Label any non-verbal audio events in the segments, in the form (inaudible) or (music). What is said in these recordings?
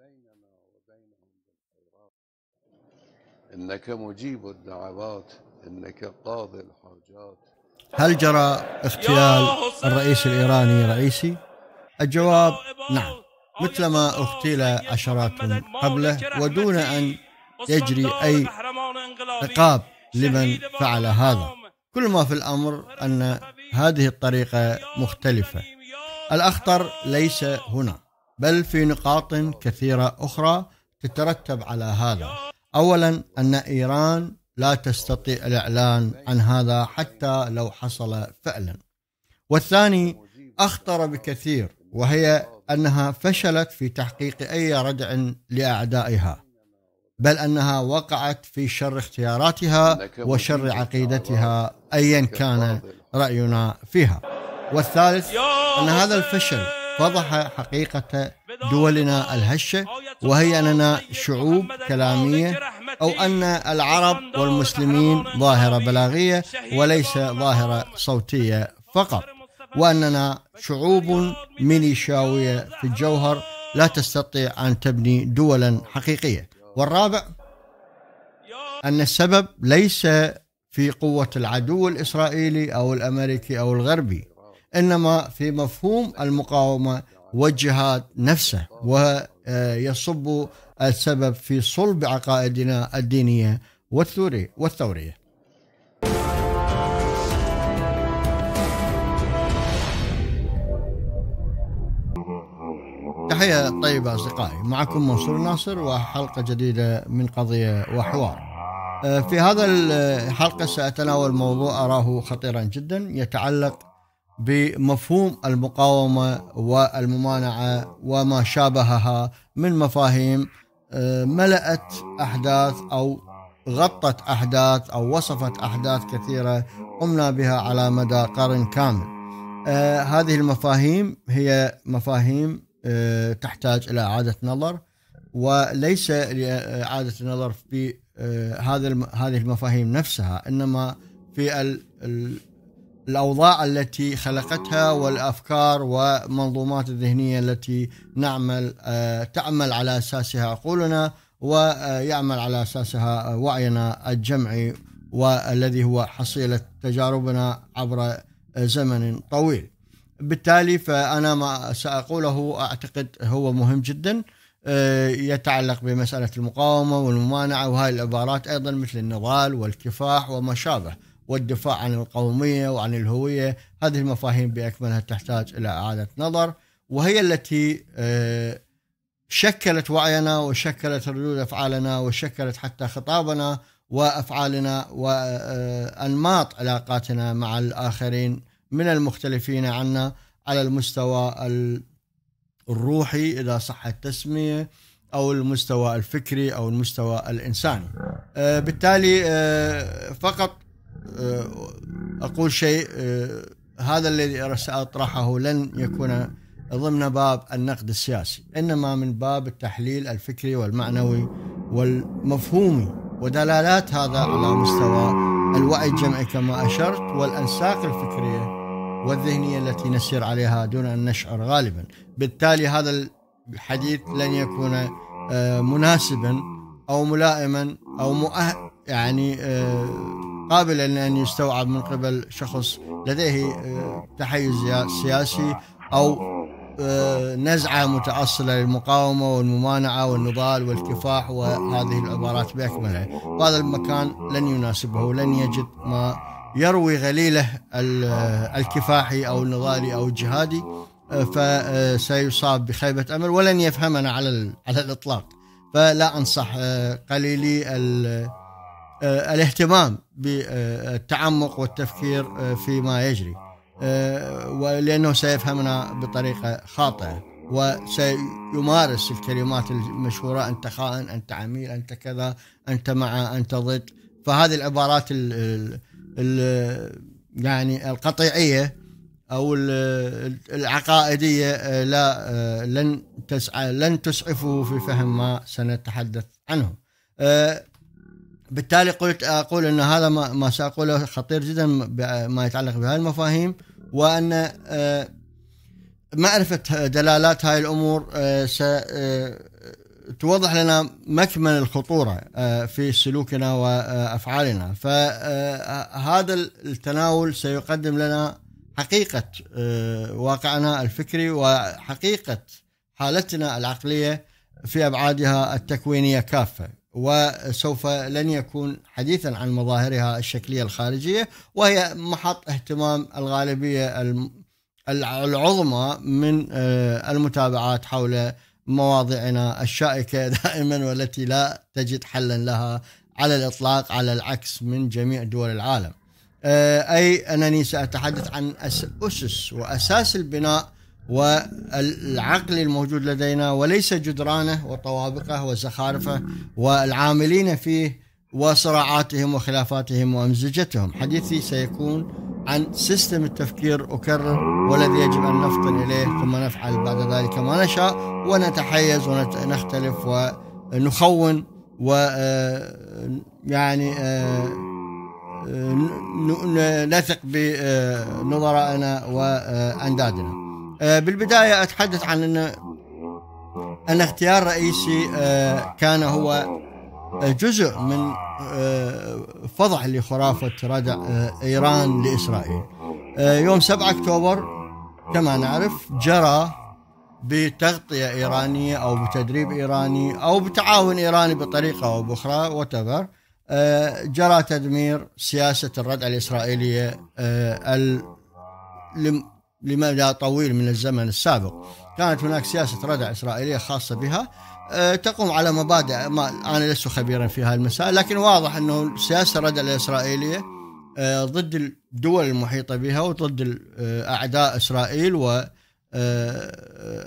بيننا وبينهم بالخيرات إنك مجيب الدعوات إنك قاضي الحاجات هل جرى اغتيال الرئيس الإيراني رئيسي؟ الجواب نعم مثلما اغتيل عشرات قبله ودون أن يجري أي عقاب لمن فعل هذا كل ما في الأمر أن هذه الطريقة مختلفة الأخطر ليس هنا بل في نقاط كثيرة أخرى تترتب على هذا أولا أن إيران لا تستطيع الإعلان عن هذا حتى لو حصل فعلا والثاني أخطر بكثير وهي أنها فشلت في تحقيق أي ردع لأعدائها بل أنها وقعت في شر اختياراتها وشر عقيدتها أيا كان رأينا فيها والثالث أن هذا الفشل فضح حقيقة دولنا الهشة وهي أننا شعوب كلامية أو أن العرب والمسلمين ظاهرة بلاغية وليس ظاهرة صوتية فقط وأننا شعوب ميليشياوية في الجوهر لا تستطيع أن تبني دولا حقيقية والرابع أن السبب ليس في قوة العدو الإسرائيلي أو الأمريكي أو الغربي انما في مفهوم المقاومه والجهاد نفسه ويصب السبب في صلب عقائدنا الدينيه والثوريه تحية طيبة أصدقائي معكم منصور ناصر وحلقة جديدة من قضية وحوار آه، في هذا الحلقة سأتناول موضوع أراه خطيرا جدا يتعلق بمفهوم المقاومه والممانعه وما شابهها من مفاهيم آه، ملأت احداث او غطت احداث او وصفت احداث كثيره قمنا بها على مدى قرن كامل. آه، هذه المفاهيم هي مفاهيم آه، تحتاج الى اعاده نظر وليس لاعاده النظر في هذا هذه المفاهيم نفسها انما في الأوضاع التي خلقتها والأفكار والمنظومات الذهنية التي نعمل آه، تعمل على أساسها عقولنا ويعمل على أساسها آه، وعينا الجمعي والذي هو حصيلة تجاربنا عبر آه، زمن طويل بالتالي فأنا ما سأقوله أعتقد هو مهم جدا يتعلق بمسألة المقاومة والممانعة وهذه العبارات أيضا مثل النضال والكفاح وما شابه والدفاع عن القومية وعن الهوية هذه المفاهيم بأكملها تحتاج إلى إعادة نظر وهي التي آه، شكلت وعينا وشكلت ردود أفعالنا وشكلت حتى خطابنا وأفعالنا وأنماط آه، علاقاتنا مع الآخرين من المختلفين عنا على المستوى الروحي إذا صح التسمية او المستوى الفكري او المستوى الانساني آه، بالتالي فقط آه، اقول شيء آه، هذا الذي ساطرحه لن يكون ضمن باب النقد السياسي انما من باب التحليل الفكري والمعنوي والمفهومي ودلالات هذا على مستوى الوعي الجمعي كما اشرت والانساق الفكريه والذهنيه التي نسير عليها دون ان نشعر غالبا بالتالي هذا الحديث لن يكون آه، مناسبا او ملائما او مؤه يعني قابل لأن يستوعب من قبل شخص لديه آه، تحيز سياسي أو آه، نزعة متأصلة للمقاومة والممانعة والنضال والكفاح وهذه العبارات بأكملها وهذا المكان لن يناسبه لن يجد ما يروي غليله آه، الكفاحي أو النضالي أو الجهادي فسيصاب بخيبة أمل ولن يفهمنا على على الإطلاق فلا أنصح قليلي آه، الاهتمام بالتعمق والتفكير آه، فيما يجري آه، ولأنه سيفهمنا بطريقة خاطئة وسيمارس الكلمات المشهورة أنت خائن أنت عميل أنت كذا أنت مع أنت ضد فهذه العبارات الـ الـ يعني القطيعية أو العقائدية لا لن تسعى لن تسعفه في فهم ما سنتحدث عنه بالتالي قلت اقول ان هذا ما, ما ساقوله خطير جدا ما يتعلق بهذه المفاهيم وان آه، معرفه دلالات هاي الامور آه، ستوضح آه، لنا مكمن الخطوره في سلوكنا وافعالنا فهذا التناول سيقدم لنا حقيقه واقعنا الفكري وحقيقه حالتنا العقليه في ابعادها التكوينيه كافه وسوف لن يكون حديثا عن مظاهرها الشكليه الخارجيه وهي محط اهتمام الغالبيه العظمى من آه، المتابعات حول مواضيعنا الشائكه (laughs) دائما والتي لا تجد حلا لها على الاطلاق على العكس من جميع دول العالم. آه، اي انني ساتحدث عن اسس واساس البناء والعقل الموجود لدينا وليس جدرانه وطوابقه وزخارفه والعاملين فيه وصراعاتهم وخلافاتهم وامزجتهم حديثي سيكون عن سيستم التفكير اكرر والذي يجب ان نفطن اليه ثم نفعل بعد ذلك ما نشاء ونتحيز ونختلف ونخون و آه، يعني آه، آه، نثق بنظرائنا واندادنا آه، بالبداية أتحدث عن أن أن اختيار رئيسي آه، كان هو آه، جزء من فضح لخرافة ردع إيران لإسرائيل يوم 7 أكتوبر كما نعرف جرى بتغطية إيرانية أو بتدريب إيراني أو بتعاون إيراني بطريقة أو بأخرى وتبر جرى تدمير سياسة الردع الإسرائيلية لمدى طويل من الزمن السابق كانت هناك سياسة ردع إسرائيلية خاصة بها أه، تقوم على مبادئ ما أنا لست خبيرا في هذا المسائل لكن واضح أنه سياسة ردع الإسرائيلية أه، ضد الدول المحيطة بها وضد أه، أعداء إسرائيل و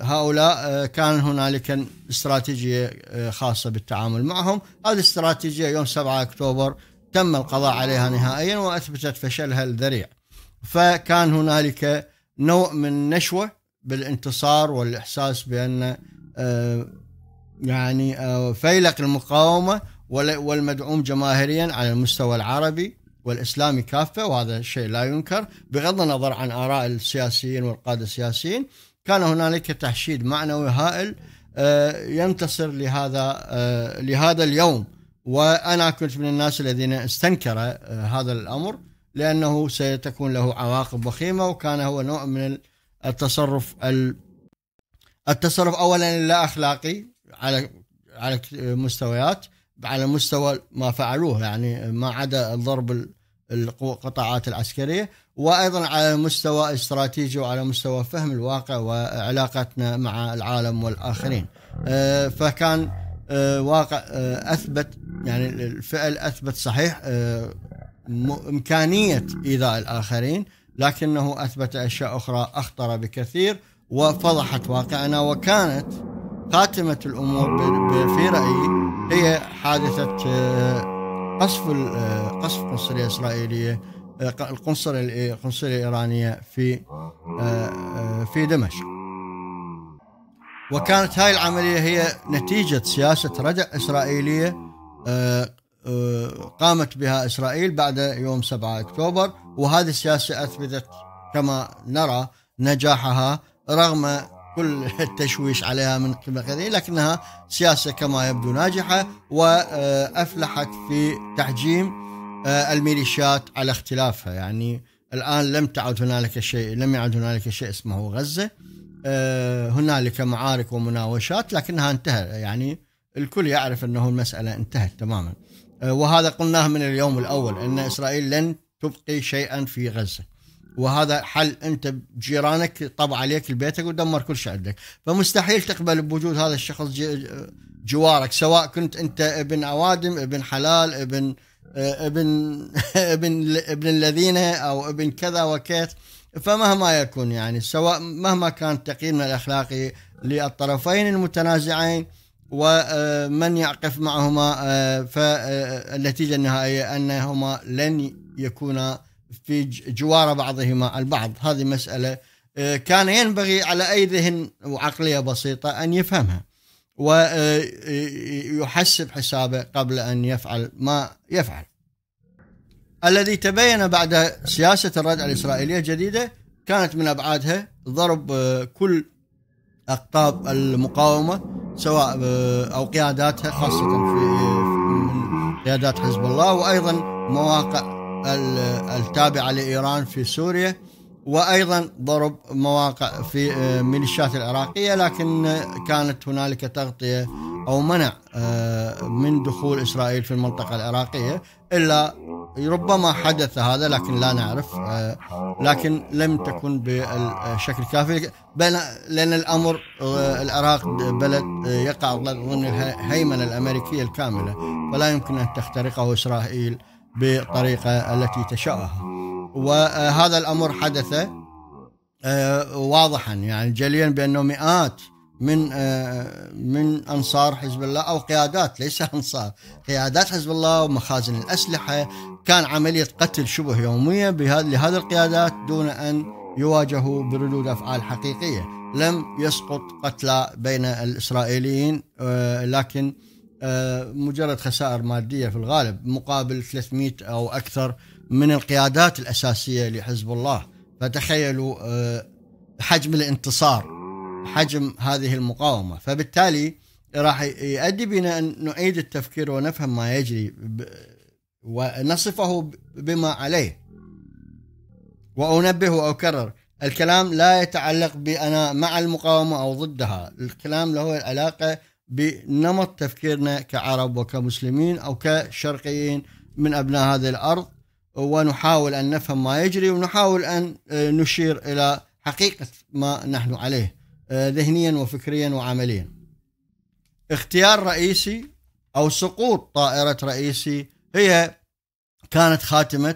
هؤلاء كان هنالك استراتيجية خاصة بالتعامل معهم هذه الاستراتيجية يوم 7 أكتوبر تم القضاء عليها نهائيا وأثبتت فشلها الذريع فكان هنالك نوع من نشوة بالانتصار والإحساس بأن آه، يعني آه، فيلق المقاومة والمدعوم جماهيريا على المستوى العربي والإسلامي كافة وهذا الشيء لا ينكر بغض النظر عن آراء السياسيين والقادة السياسيين كان هنالك تحشيد معنوي هائل آه، ينتصر لهذا لهذا اليوم وانا كنت من الناس الذين استنكر هذا الامر لأنه سيتكون له عواقب وخيمة وكان هو نوع من التصرف التصرف أولا لا أخلاقي على على مستويات على مستوى ما فعلوه يعني ما عدا ضرب القطاعات العسكرية وأيضا على مستوى استراتيجي وعلى مستوى فهم الواقع وعلاقتنا مع العالم والآخرين آه، فكان آه، واقع آه، أثبت يعني الفعل أثبت صحيح إمكانية إيذاء الآخرين لكنه أثبت أشياء أخرى أخطر بكثير وفضحت واقعنا وكانت خاتمة الأمور في رأيي هي حادثة آه، قصف آه، قصف القنصلية الإسرائيلية القنصلية آه، القنصلية الإيرانية في في دمشق وكانت هاي العملية هي نتيجة سياسة ردع إسرائيلية آه، قامت بها إسرائيل بعد يوم 7 أكتوبر وهذه السياسة أثبتت كما نرى نجاحها رغم كل التشويش عليها من قبل لكنها سياسة كما يبدو ناجحة وأفلحت في تحجيم آه، الميليشيات على اختلافها يعني الآن لم تعد هنالك شيء لم يعد هنالك شيء اسمه غزة آه، هنالك معارك ومناوشات لكنها انتهت يعني الكل يعرف أنه المسألة انتهت تماما آه، وهذا قلناه من اليوم الأول أن إسرائيل لن تبقي شيئا في غزة وهذا حل أنت جيرانك طب عليك لبيتك ودمر كل شيء عندك فمستحيل تقبل بوجود هذا الشخص جوارك سواء كنت أنت ابن عوادم ابن حلال ابن آه، ابن (laughs) ابن ابن الذين او ابن كذا وكيت فمهما يكون يعني سواء مهما كان تقييمنا الاخلاقي للطرفين المتنازعين ومن يعقف معهما آه، فالنتيجة النهائية أنهما لن يكونا في جوار بعضهما البعض هذه مسألة آه، كان ينبغي على أي ذهن وعقلية بسيطة أن يفهمها ويحسب آه، حسابه قبل أن يفعل ما يفعل الذي تبين بعد سياسة الردع الإسرائيلية الجديدة كانت من أبعادها ضرب كل أقطاب المقاومة سواء أو قياداتها خاصة في من قيادات حزب الله وأيضا مواقع التابعة لإيران في سوريا وأيضا ضرب مواقع في ميليشيات العراقية لكن كانت هنالك تغطية او منع آه، من دخول اسرائيل في المنطقه العراقيه الا ربما حدث هذا لكن لا نعرف آه، لكن لم تكن بالشكل الكافي لان الامر آه، العراق بلد يقع ضمن الهيمنه الامريكيه الكامله فلا يمكن ان تخترقه اسرائيل بالطريقه التي تشاءها وهذا الامر حدث واضحا يعني جليا بانه مئات من آه، من انصار حزب الله او قيادات ليس (laughs) انصار قيادات حزب الله ومخازن الاسلحه كان عمليه قتل شبه يوميه لهذه القيادات دون ان يواجهوا بردود افعال حقيقيه لم يسقط قتلى بين الاسرائيليين آه، لكن آه، مجرد خسائر ماديه في الغالب مقابل 300 او اكثر من القيادات الاساسيه لحزب الله فتخيلوا حجم الانتصار حجم هذه المقاومه فبالتالي راح يؤدي بنا ان نعيد التفكير ونفهم ما يجري ونصفه بما عليه وانبه واكرر الكلام لا يتعلق بانا مع المقاومه او ضدها الكلام له علاقه بنمط تفكيرنا كعرب وكمسلمين او كشرقيين من ابناء هذه الارض ونحاول ان نفهم ما يجري ونحاول ان آه، نشير الى حقيقه ما نحن عليه آه، ذهنيا وفكريا وعمليا اختيار رئيسي أو سقوط طائرة رئيسي هي كانت خاتمة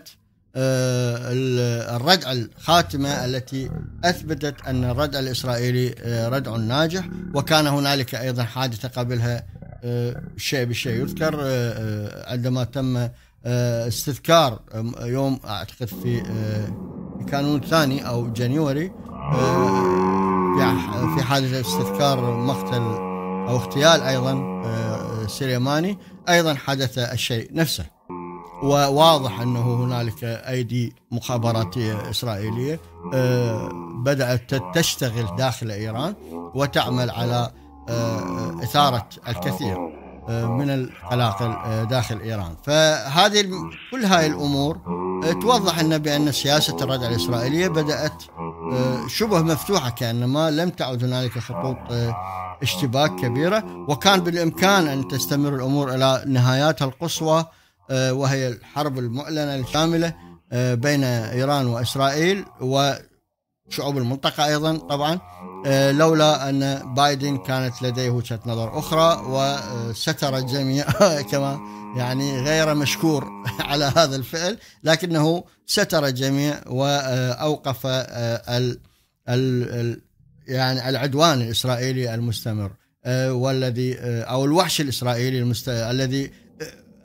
آه، الردع الخاتمة التي أثبتت أن الردع الإسرائيلي آه، ردع ناجح وكان هنالك أيضا حادثة قبلها شيء بشيء يذكر عندما تم استذكار يوم أعتقد في كانون الثاني أو جانيوري في حادثة استذكار مقتل أو اغتيال أيضا آه، سليماني أيضا حدث الشيء نفسه وواضح أنه هنالك أيدي مخابراتية إسرائيلية آه، بدأت تشتغل داخل إيران وتعمل على آه، إثارة الكثير آه، من آه. العلاقه آه، داخل ايران فهذه كل هاي الامور توضح لنا بان سياسه الردع الاسرائيليه بدات شبه مفتوحه كانما لم تعد هنالك خطوط اشتباك كبيره وكان بالامكان ان تستمر الامور الى نهاياتها القصوى وهي الحرب المعلنه الشامله بين ايران واسرائيل و شعوب المنطقة أيضا طبعا آه، لولا أن بايدن كانت لديه وجهة نظر أخرى وستر الجميع (laughs) كما يعني غير مشكور (laughs) على هذا الفعل لكنه ستر الجميع وأوقف آه، ال ال يعني العدوان الإسرائيلي المستمر آه، والذي أو الوحش الإسرائيلي المست... الذي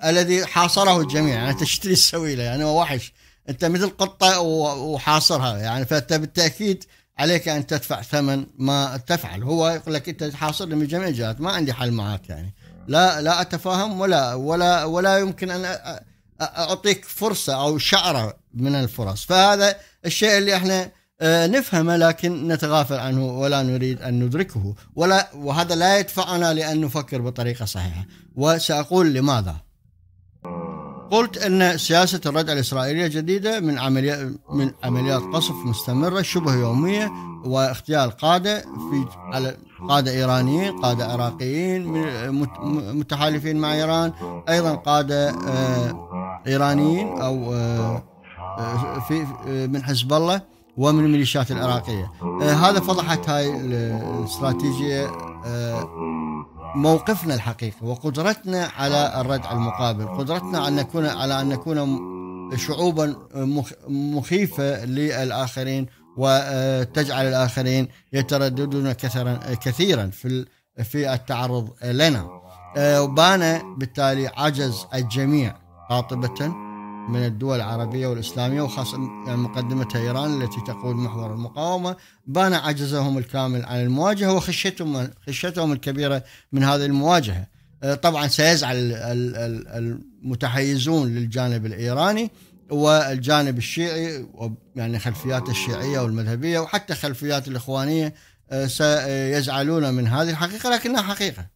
الذي حاصره الجميع يعني (laughs) تشتري السويلة يعني هو وحش انت مثل قطه وحاصرها يعني فانت بالتاكيد عليك ان تدفع ثمن ما تفعل هو يقول لك انت حاصرني من جميع الجهات ما عندي حل معك يعني لا لا اتفاهم ولا ولا ولا يمكن ان اعطيك فرصه او شعره من الفرص فهذا الشيء اللي احنا آه، نفهمه لكن نتغافل عنه ولا نريد ان ندركه ولا وهذا لا يدفعنا لان نفكر بطريقه صحيحه وساقول لماذا قلت ان سياسه الردع الاسرائيليه الجديده من عمليات من عمليات قصف مستمره شبه يوميه واغتيال قاده في على قاده ايرانيين، قاده عراقيين متحالفين مع ايران، ايضا قاده آه، ايرانيين او آه، آه، في من حزب الله ومن الميليشيات العراقية آه. آه، هذا فضحت هاي الاستراتيجية آه، موقفنا الحقيقي وقدرتنا على الردع المقابل قدرتنا على أن نكون على أن نكون شعوبا مخيفة للآخرين وتجعل الآخرين يترددون كثيرا كثيرا في في التعرض لنا وبان بالتالي عجز الجميع قاطبة من الدول العربية والإسلامية وخاصة يعني مقدمتها إيران التي تقود محور المقاومة بان عجزهم الكامل عن المواجهة وخشيتهم خشيتهم الكبيرة من هذه المواجهة أه، طبعا سيزعل المتحيزون للجانب الإيراني والجانب الشيعي يعني خلفيات الشيعية والمذهبية وحتى خلفيات الإخوانية أه، سيزعلون من هذه الحقيقة لكنها حقيقة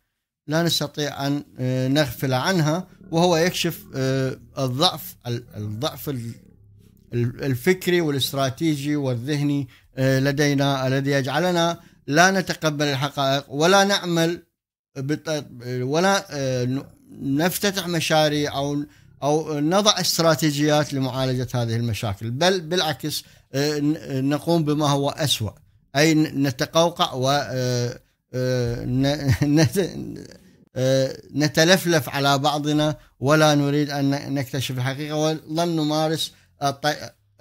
لا نستطيع أن آه، نغفل عنها وهو يكشف آه، الضعف الضعف الفكري والاستراتيجي والذهني آه، لدينا الذي يجعلنا لا نتقبل الحقائق ولا نعمل ولا نفتتح مشاريع او او نضع استراتيجيات لمعالجه هذه المشاكل بل بالعكس نقوم بما هو اسوا اي نتقوقع و آه، (laughs) آه، نتلفلف على بعضنا ولا نريد أن نكتشف الحقيقة ولن نمارس آه،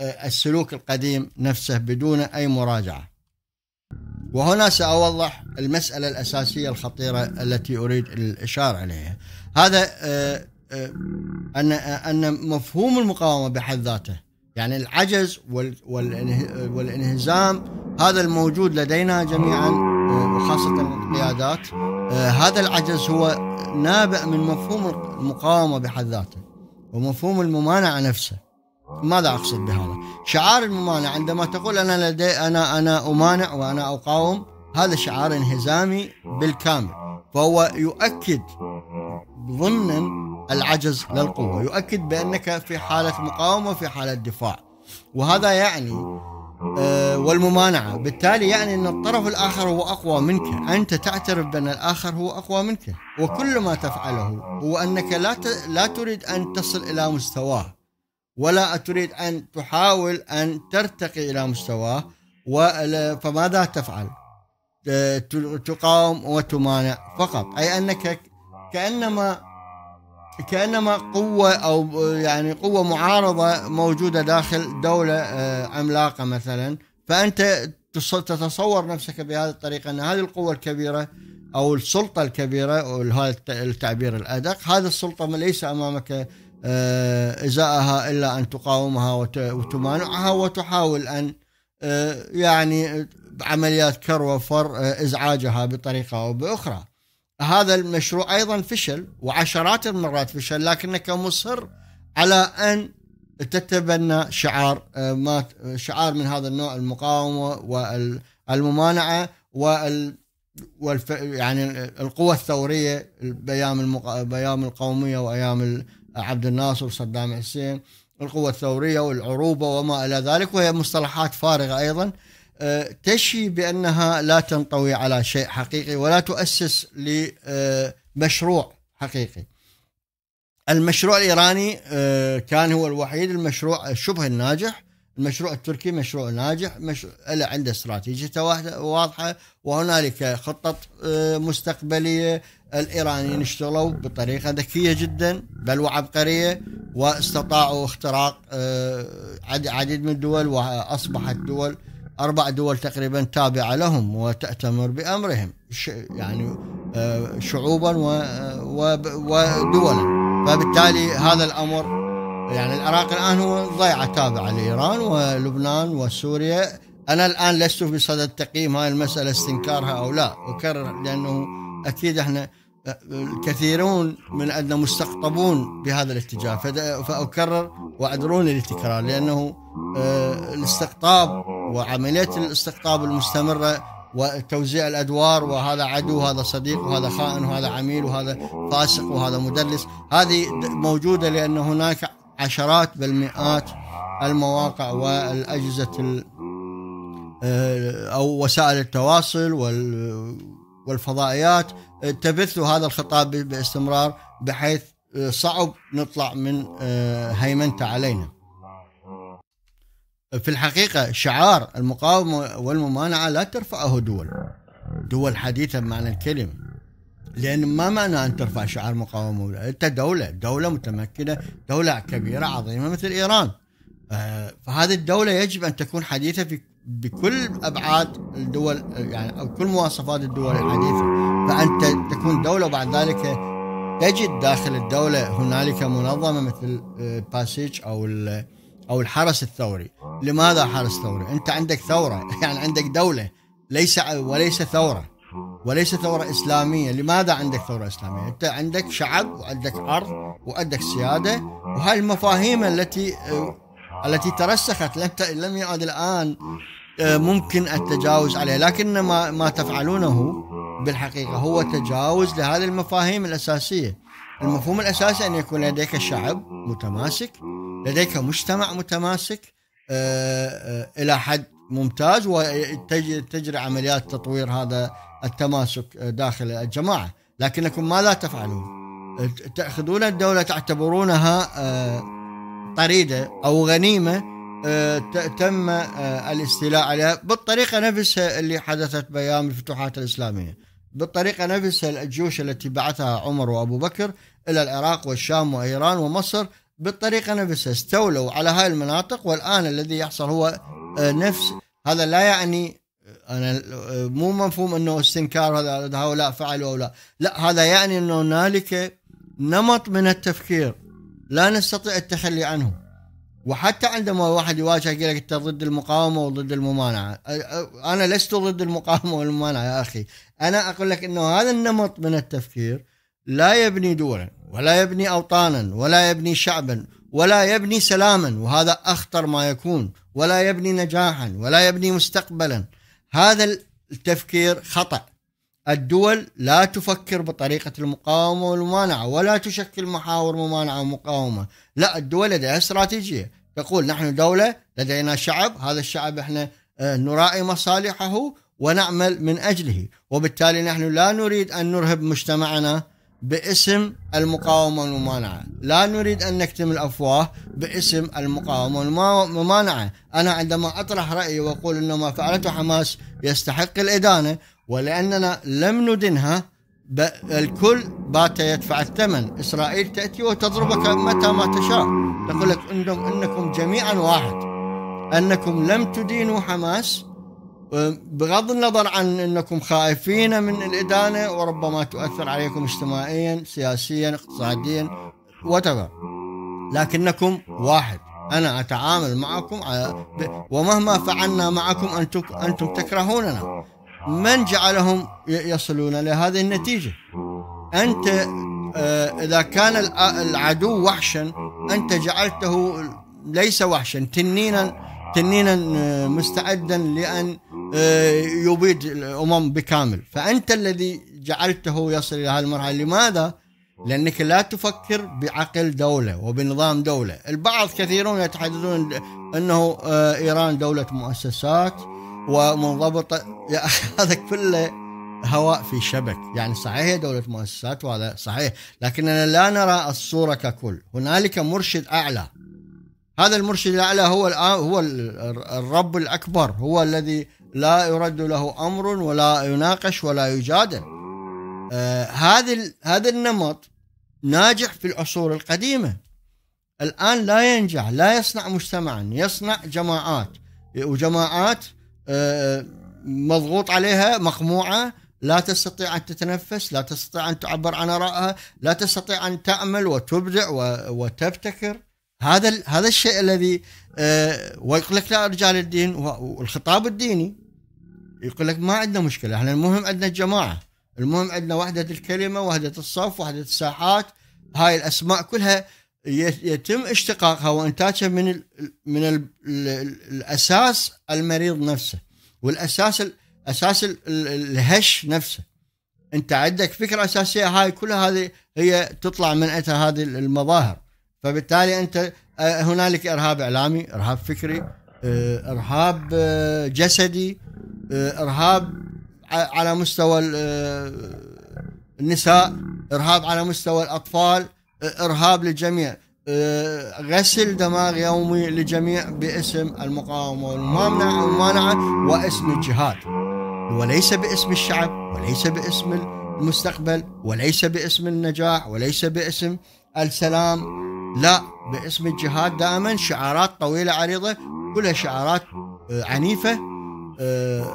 السلوك القديم نفسه بدون أي مراجعة وهنا سأوضح المسألة الأساسية الخطيرة التي أريد الإشارة اليها. هذا أن أن مفهوم المقاومة بحد ذاته يعني العجز والانهزام هذا الموجود لدينا جميعا وخاصة القيادات آه، هذا العجز هو نابع من مفهوم المقاومة بحد ذاته ومفهوم الممانعة نفسه ماذا أقصد بهذا؟ شعار الممانعة عندما تقول أنا لدي أنا أنا أمانع وأنا أقاوم هذا شعار انهزامي بالكامل فهو يؤكد ضمن العجز للقوة يؤكد بأنك في حالة مقاومة وفي حالة دفاع وهذا يعني آه، آه. والممانعة بالتالي يعني أن الطرف الآخر هو أقوى منك أنت تعترف بأن الآخر هو أقوى منك وكل ما تفعله هو أنك لا, ت... لا تريد أن تصل إلى مستواه ولا تريد أن تحاول أن ترتقي إلى مستواه و... فماذا تفعل آه، تقاوم وتمانع فقط أي أنك كأنما كانما قوه او يعني قوه معارضه موجوده داخل دوله آه، عملاقه مثلا فانت تتصور نفسك بهذه الطريقه ان هذه القوه الكبيره او السلطه الكبيره او التعبير الادق هذه السلطه ليس امامك آه، ازاءها الا ان تقاومها وتمانعها وتحاول ان آه، يعني بعمليات كر وفر ازعاجها بطريقه او باخرى. هذا المشروع ايضا فشل وعشرات المرات فشل لكنك مصر على ان تتبنى شعار آه، ما شعار من هذا النوع المقاومه والممانعه وال والف... يعني القوى الثوريه بايام المق... بايام القوميه وايام عبد الناصر وصدام حسين القوى الثوريه والعروبه وما الى ذلك وهي مصطلحات فارغه ايضا آه، تشي بانها لا تنطوي على شيء حقيقي ولا تؤسس لمشروع حقيقي. المشروع الايراني آه، كان هو الوحيد المشروع شبه الناجح، المشروع التركي مشروع ناجح، مشروع عنده استراتيجيته واضحه وهنالك خطط آه، مستقبليه، الايرانيين اشتغلوا بطريقه ذكيه جدا بل وعبقريه واستطاعوا اختراق عديد من الدول واصبحت دول أربع دول تقريبا تابعة لهم وتأتمر بأمرهم يعني آه، شعوبا ودولا فبالتالي هذا الأمر يعني العراق الآن هو ضيعة تابعة لإيران ولبنان وسوريا أنا الآن لست بصدد تقييم هاي المسألة استنكارها أو لا أكرر لأنه أكيد احنا آه، الكثيرون من عندنا مستقطبون بهذا الاتجاه فأكرر واعذروني للتكرار لأنه آه، الاستقطاب وعملية الاستقطاب المستمرة وتوزيع الادوار وهذا عدو وهذا صديق وهذا خائن وهذا عميل وهذا فاسق وهذا مدلس هذه موجوده لان هناك عشرات بل مئات المواقع والاجهزه آه، او وسائل التواصل والفضائيات تبث هذا الخطاب باستمرار بحيث آه، صعب نطلع من آه، هيمنته علينا. في الحقيقة شعار المقاومة والممانعة لا ترفعه دول دول حديثة بمعنى الكلمة لأن ما معنى أن ترفع شعار مقاومة أنت دولة دولة متمكنة دولة كبيرة عظيمة مثل إيران آه، فهذه الدولة يجب أن تكون حديثة في بكل أبعاد الدول يعني أو كل مواصفات الدول الحديثة فأنت تكون دولة وبعد ذلك تجد داخل الدولة هنالك منظمة مثل باسيج آه، أو الـ او الحرس الثوري آه. لماذا حرس ثوري انت عندك ثوره آه. يعني عندك دوله ليس وليس ثوره وليس ثورة إسلامية لماذا عندك ثورة إسلامية أنت عندك شعب وعندك أرض وعندك سيادة وهاي المفاهيم التي آه، التي ترسخت لم لم يعد الآن ممكن التجاوز عليها لكن ما, ما تفعلونه بالحقيقة هو تجاوز لهذه المفاهيم الأساسية المفهوم الأساسي أن يكون لديك شعب متماسك لديك مجتمع متماسك آه، آه، إلى حد ممتاز وتجري عمليات تطوير هذا التماسك داخل الجماعة لكنكم ماذا تفعلون تأخذون الدولة تعتبرونها آه، طريدة أو غنيمة تم الاستيلاء عليها بالطريقة نفسها اللي حدثت بأيام الفتوحات الإسلامية بالطريقة نفسها الجيوش التي بعثها عمر وأبو بكر إلى العراق والشام وإيران ومصر بالطريقة نفسها استولوا على هاي المناطق والآن الذي يحصل هو آه، نفس هذا لا يعني آه، أنا آه، مو مفهوم أنه استنكار هذا هؤلاء فعلوا أو لا لا هذا يعني أنه هنالك نمط من التفكير لا نستطيع التخلي عنه وحتى عندما واحد يواجه يقول لك انت ضد المقاومه وضد الممانعه انا لست ضد المقاومه والممانعه يا اخي انا اقول لك انه هذا النمط من التفكير لا يبني دولا ولا يبني اوطانا ولا يبني شعبا ولا يبني سلاما وهذا اخطر ما يكون ولا يبني نجاحا ولا يبني مستقبلا هذا التفكير خطأ الدول لا تفكر بطريقة المقاومة والممانعة ولا تشكل محاور ممانعة ومقاومة لا الدول لديها استراتيجية تقول نحن دولة لدينا شعب هذا الشعب احنا آه، نراعي مصالحه ونعمل من أجله وبالتالي نحن لا نريد أن نرهب مجتمعنا باسم المقاومة والممانعة لا نريد أن نكتم الأفواه باسم المقاومة والممانعة أنا عندما أطرح رأيي وأقول أن ما فعلته حماس يستحق الإدانة ولأننا لم ندنها الكل بات يدفع الثمن إسرائيل تأتي وتضربك متى ما تشاء تقول لك إنكم, إنكم جميعا واحد أنكم لم تدينوا حماس بغض النظر عن أنكم خائفين من الإدانة وربما تؤثر عليكم اجتماعيا سياسيا اقتصاديا وتبع لكنكم واحد أنا أتعامل معكم ومهما فعلنا معكم أنتم, أنتم تكرهوننا من جعلهم يصلون لهذه النتيجة أنت آه، إذا كان العدو وحشا أنت جعلته ليس وحشا تنينا تنينا آه، مستعدا لأن آه، يبيد الأمم بكامل فأنت الذي جعلته يصل إلى هذه المرحلة لماذا؟ لأنك لا تفكر بعقل دولة وبنظام دولة البعض كثيرون يتحدثون أنه إيران دولة مؤسسات ومنضبط هذا كله هواء في شبك يعني صحيح دولة مؤسسات وهذا صحيح لكننا لا نرى الصورة ككل هنالك مرشد أعلى هذا المرشد الأعلى هو هو الرب الأكبر هو الذي لا يرد له أمر ولا يناقش ولا يجادل آه، هذا هذا النمط ناجح في العصور القديمة الآن لا ينجح لا يصنع مجتمعا يصنع جماعات وجماعات آه، مضغوط عليها مخموعه لا تستطيع ان تتنفس، لا تستطيع ان تعبر عن ارائها، لا تستطيع ان تعمل وتبدع وتبتكر. هذا هذا الشيء الذي آه، ويقول لك لا رجال الدين والخطاب الديني يقول لك ما عندنا مشكله، احنا المهم عندنا الجماعه، المهم عندنا وحده الكلمه، وحده الصف، وحده الساحات، هاي الاسماء كلها يتم اشتقاقها وانتاجها من الـ من الـ الاساس المريض نفسه والاساس ال اساس الـ الهش نفسه انت عندك فكره اساسيه هاي كلها هذه هي تطلع من اتى هذه المظاهر فبالتالي انت آه، هنالك ارهاب اعلامي ارهاب فكري آه، ارهاب آه، جسدي ارهاب على مستوى النساء ارهاب على مستوى الاطفال ارهاب للجميع آه، غسل دماغ يومي للجميع باسم المقاومه والممانعه والمانعه واسم الجهاد وليس باسم الشعب وليس باسم المستقبل وليس باسم النجاح وليس باسم السلام لا باسم الجهاد دائما شعارات طويله عريضه كلها شعارات آه، عنيفه آه،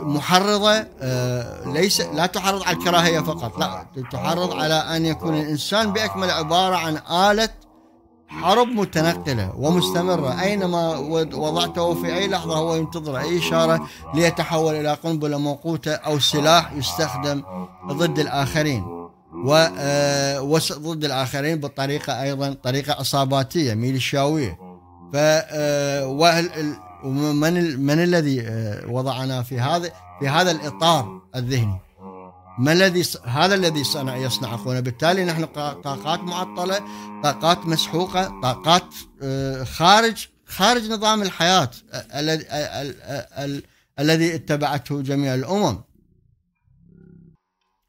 محرضة آه، ليس لا تحرض على الكراهية فقط لا تحرض على أن يكون الإنسان بأكمل عبارة عن آلة حرب متنقلة ومستمرة أينما وضعته في أي لحظة هو ينتظر أي إشارة ليتحول إلى قنبلة موقوتة أو سلاح يستخدم ضد الآخرين و آه، ضد الآخرين بالطريقة أيضا طريقة عصاباتية ميليشياوية ف ومن من الذي آه، وضعنا في هذا في هذا الاطار الذهني ما الذي هذا الذي صنع يصنع اخونا بالتالي نحن طاقات معطله طاقات مسحوقه طاقات آه، خارج خارج نظام الحياه آه، الذي اتبعته جميع الامم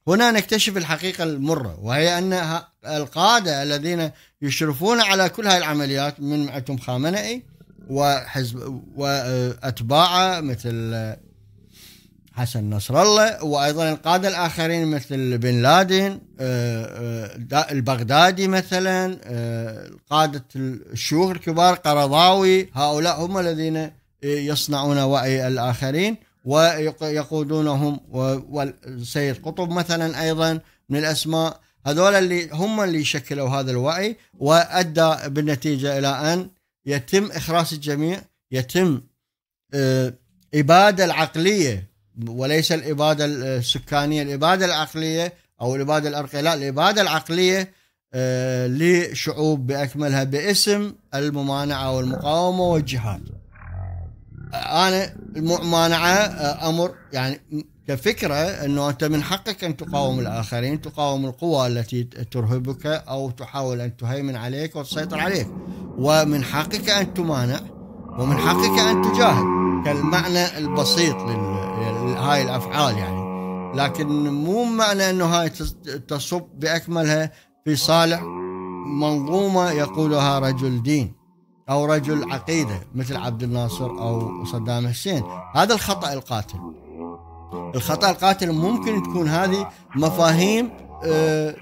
هنا نكتشف الحقيقه المره وهي ان القاده الذين يشرفون على كل هذه العمليات من معتم خامنئي وحزب واتباعه مثل حسن نصر الله وايضا القاده الاخرين مثل بن لادن آه، آه، البغدادي مثلا آه، قاده الشيوخ الكبار قرضاوي هؤلاء هم الذين يصنعون وعي الاخرين ويقودونهم والسيد قطب مثلا ايضا من الاسماء هذول اللي هم اللي شكلوا هذا الوعي وادى بالنتيجه الى ان يتم إخراس الجميع يتم آه، إبادة العقلية وليس الإبادة السكانية الإبادة العقلية أو الإبادة الأرقية لا الإبادة العقلية آه، لشعوب بأكملها باسم الممانعة والمقاومة والجهاد أنا الممانعة آه، أمر يعني كفكرة أنه أنت من حقك أن تقاوم الآخرين تقاوم القوى التي ترهبك أو تحاول أن تهيمن عليك وتسيطر عليك ومن حقك أن تمانع ومن حقك أن تجاهد كالمعنى البسيط لهاي الأفعال يعني لكن مو معنى أنه هاي تصب بأكملها في صالح منظومة يقولها رجل دين أو رجل عقيدة مثل عبد الناصر أو صدام حسين هذا الخطأ القاتل الخطأ القاتل ممكن تكون هذه مفاهيم آه،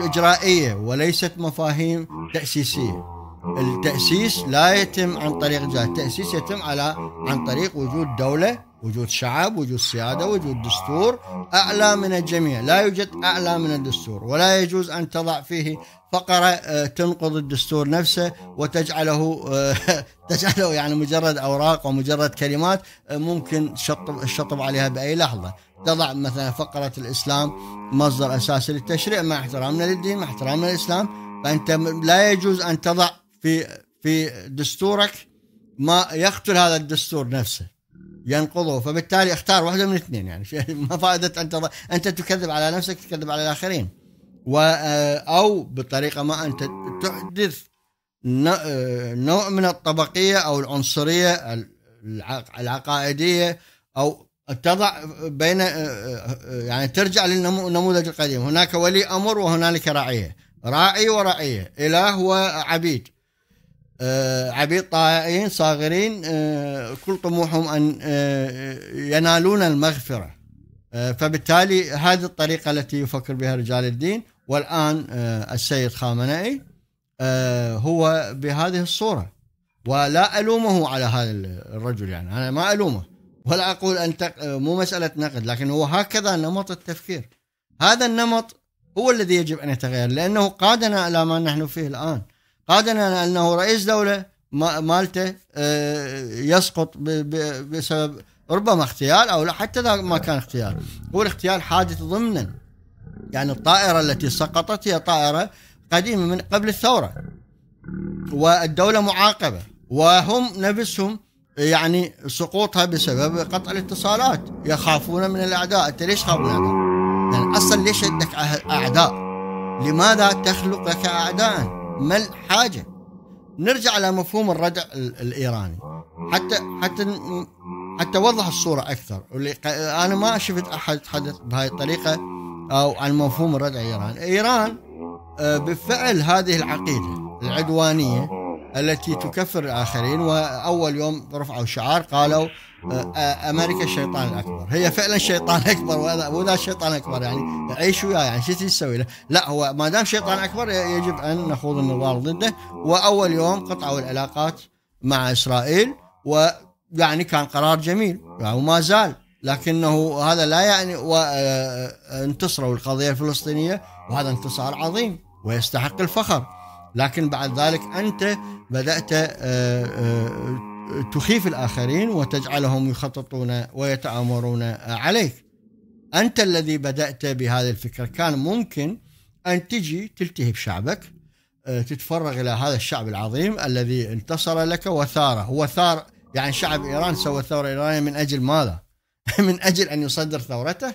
إجرائية وليست مفاهيم تأسيسية التأسيس لا يتم عن طريق الجالية التأسيس يتم على عن طريق وجود دولة وجود شعب وجود سيادة وجود دستور أعلى من الجميع لا يوجد أعلى من الدستور ولا يجوز أن تضع فيه فقرة آه، تنقض الدستور نفسه وتجعله آه، (laughs) تجعله يعني مجرد أوراق ومجرد كلمات آه، ممكن شطب الشطب عليها بأي لحظة تضع مثلا فقرة الإسلام مصدر أساسي للتشريع مع احترامنا للدين مع احترامنا للإسلام فأنت لا يجوز أن تضع في في دستورك ما يقتل هذا الدستور نفسه ينقضه فبالتالي اختار واحده من اثنين يعني (laughs) ما فائده انت انت تكذب على نفسك تكذب على الاخرين و آه، او بطريقه ما انت تحدث آه، نوع من الطبقيه او العنصريه العقائديه او تضع بين آه، يعني ترجع للنموذج القديم هناك ولي امر وهنالك رعيه راعي ورعيه اله وعبيد آه، عبيد طائعين صاغرين آه، كل طموحهم أن آه، ينالون المغفرة فبالتالي هذه الطريقة التي يفكر بها رجال الدين والآن السيد خامنئي هو بهذه الصورة ولا ألومه على هذا الرجل يعني أنا ما ألومه ولا أقول أن مو مسألة نقد لكن هو هكذا نمط التفكير هذا النمط هو الذي يجب أن يتغير لأنه قادنا إلى ما نحن فيه الآن قادنا انه رئيس دوله مالته آه، يسقط بسبب ربما اغتيال او لا حتى اذا ما كان اغتيال هو الاغتيال حادث ضمنا يعني الطائره التي سقطت هي طائره قديمه من قبل الثوره والدوله معاقبه وهم نفسهم يعني سقوطها بسبب قطع الاتصالات يخافون من الاعداء انت ليش تخاف من الاعداء؟ يعني اصلا ليش عندك أه- اعداء؟ لماذا تخلق لك اعداء؟ ما الحاجه نرجع لمفهوم الردع الايراني حتى حتى حتى اوضح الصوره اكثر انا ما شفت احد يتحدث بهاي الطريقه او عن مفهوم الردع الايراني ايران آه، بفعل هذه العقيده العدوانيه التي تكفر الآخرين وأول يوم رفعوا شعار قالوا آه، آه، أمريكا الشيطان الأكبر هي فعلا الشيطان الأكبر وذا الشيطان الأكبر يعني عيش وياه يعني شو تسوي له لا هو ما دام شيطان أكبر يجب أن نخوض النضال ضده وأول يوم قطعوا العلاقات مع إسرائيل ويعني كان قرار جميل يعني وما زال لكنه هذا لا يعني وانتصروا آه، القضية الفلسطينية وهذا انتصار عظيم ويستحق الفخر لكن بعد ذلك أنت بدأت آه، آه، تخيف الآخرين وتجعلهم يخططون ويتآمرون عليك أنت الذي بدأت بهذه الفكرة كان ممكن أن تجي تلتهي بشعبك آه، تتفرغ إلى هذا الشعب العظيم الذي انتصر لك وثاره هو ثار يعني شعب إيران سوى ثورة إيرانية من أجل ماذا؟ (laughs) من أجل أن يصدر ثورته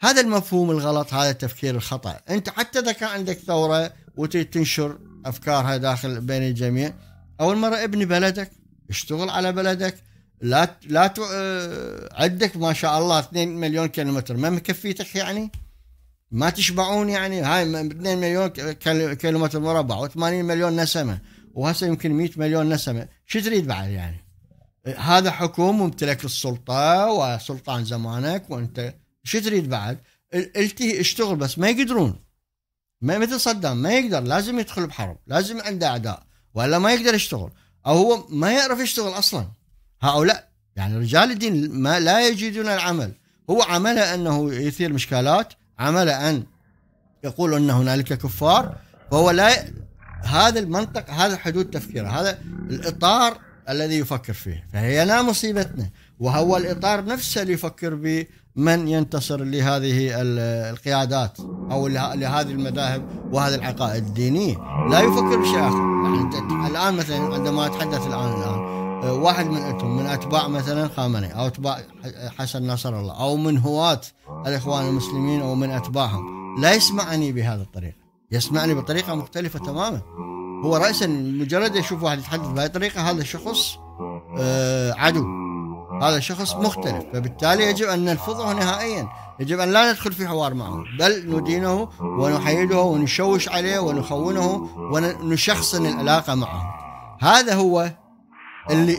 هذا المفهوم الغلط هذا التفكير الخطأ أنت حتى إذا كان عندك ثورة وتنشر افكارها داخل بين الجميع اول مره ابني بلدك اشتغل على بلدك لا لا ت... آه، عندك ما شاء الله 2 مليون كيلومتر ما مكفيتك يعني ما تشبعون يعني هاي 2 مليون كيلومتر مربع و80 مليون نسمه وهسه يمكن 100 مليون نسمه شو تريد بعد يعني هذا حكم ممتلك السلطه وسلطان زمانك وانت شو تريد بعد التهي اشتغل بس ما يقدرون ما مثل صدام ما يقدر لازم يدخل بحرب لازم عنده اعداء ولا ما يقدر يشتغل او هو ما يعرف يشتغل اصلا هؤلاء يعني رجال الدين ما لا يجدون العمل هو عمله انه يثير مشكلات عمله ان يقول ان هنالك كفار فهو لا هذا المنطق هذا حدود تفكيره هذا الاطار الذي يفكر فيه فهي لا مصيبتنا وهو الاطار نفسه اللي يفكر به من ينتصر لهذه القيادات او لهذه المذاهب وهذه العقائد الدينيه لا يفكر بشيء اخر يعني الان مثلا عندما اتحدث الان الان آه، واحد من انتم من اتباع مثلا خامنئي او اتباع حسن نصر الله او من هواة الاخوان المسلمين او من اتباعهم لا يسمعني بهذه الطريقه يسمعني بطريقه مختلفه تماما هو راسا مجرد يشوف واحد يتحدث بهذه الطريقه هذا الشخص آه، عدو هذا شخص مختلف فبالتالي يجب أن نرفضه نهائيا يجب أن لا ندخل في حوار معه بل ندينه ونحيده ونشوش عليه ونخونه ونشخصن العلاقة معه هذا هو اللي